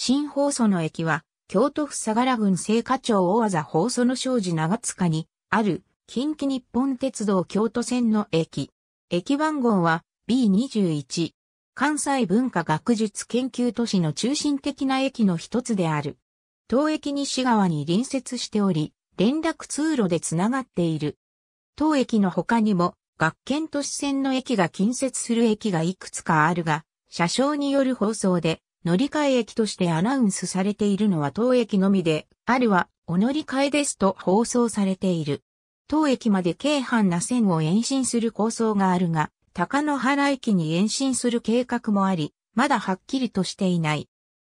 新放送の駅は、京都府相良郡聖火町大技放送の庄司長塚に、ある、近畿日本鉄道京都線の駅。駅番号は B21。関西文化学術研究都市の中心的な駅の一つである。当駅西側に隣接しており、連絡通路でつながっている。当駅の他にも、学研都市線の駅が近接する駅がいくつかあるが、車掌による放送で、乗り換え駅としてアナウンスされているのは当駅のみで、あるはお乗り換えですと放送されている。当駅まで京阪な線を延伸する構想があるが、高野原駅に延伸する計画もあり、まだはっきりとしていない。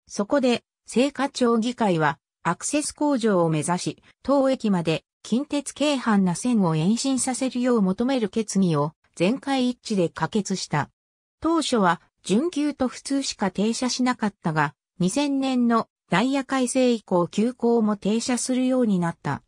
そこで、青果町議会は、アクセス工場を目指し、当駅まで近鉄京阪な線を延伸させるよう求める決議を全会一致で可決した。当初は準急と普通しか停車しなかったが、2000年のダイヤ改正以降急行も停車するようになった。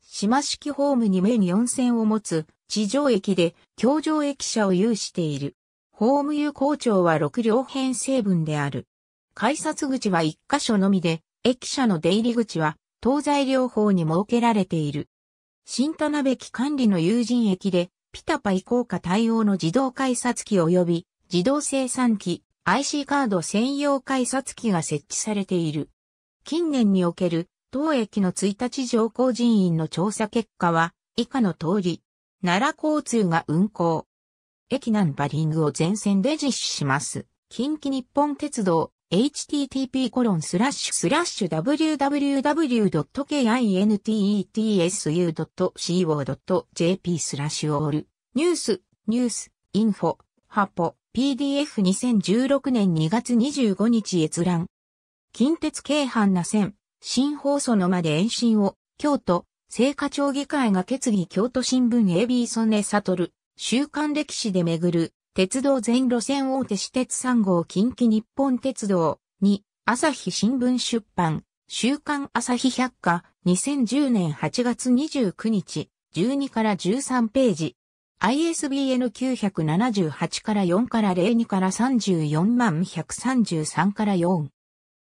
島式ホームに面4線を持つ地上駅で橋上駅舎を有している。ホーム有効長は6両編成分である。改札口は1箇所のみで、駅舎の出入り口は東西両方に設けられている。新田辺機管理の有人駅で、ピタパ移行下対応の自動改札機及び自動生産機、IC カード専用改札機が設置されている。近年における当駅の1日乗降人員の調査結果は以下の通り、奈良交通が運行。駅ナンバリングを全線で実施します。近畿日本鉄道 http コロンスラッシュスラッシュ www.kintetsu.co.jp スラッシュオールニュースニュースインフォハポ、PDF2016 年2月25日閲覧。近鉄京阪な線、新放送のまで延伸を、京都、聖火町議会が決議京都新聞 AB 曽根悟、週刊歴史で巡る、鉄道全路線大手私鉄3号近畿日本鉄道に、朝日新聞出版、週刊朝日百科、2010年8月29日、12から13ページ、ISBN 978から4から02から34万133から4。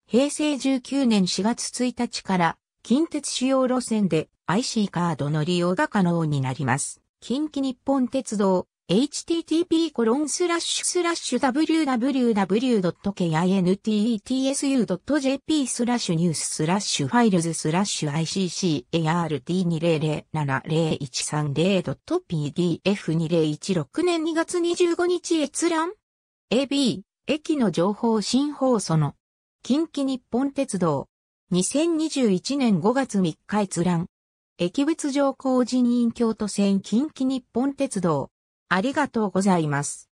平成19年4月1日から近鉄主要路線で IC カードの利用が可能になります。近畿日本鉄道 http://www.kintsu.jp スラッシュニューススラッシュファイルズスラッシュ ICCART200700130.pdf2016 年2月25日閲覧 AB 駅の情報新放送の近畿日本鉄道2021年5月3日閲覧駅物情報人員京都線近畿日本鉄道ありがとうございます。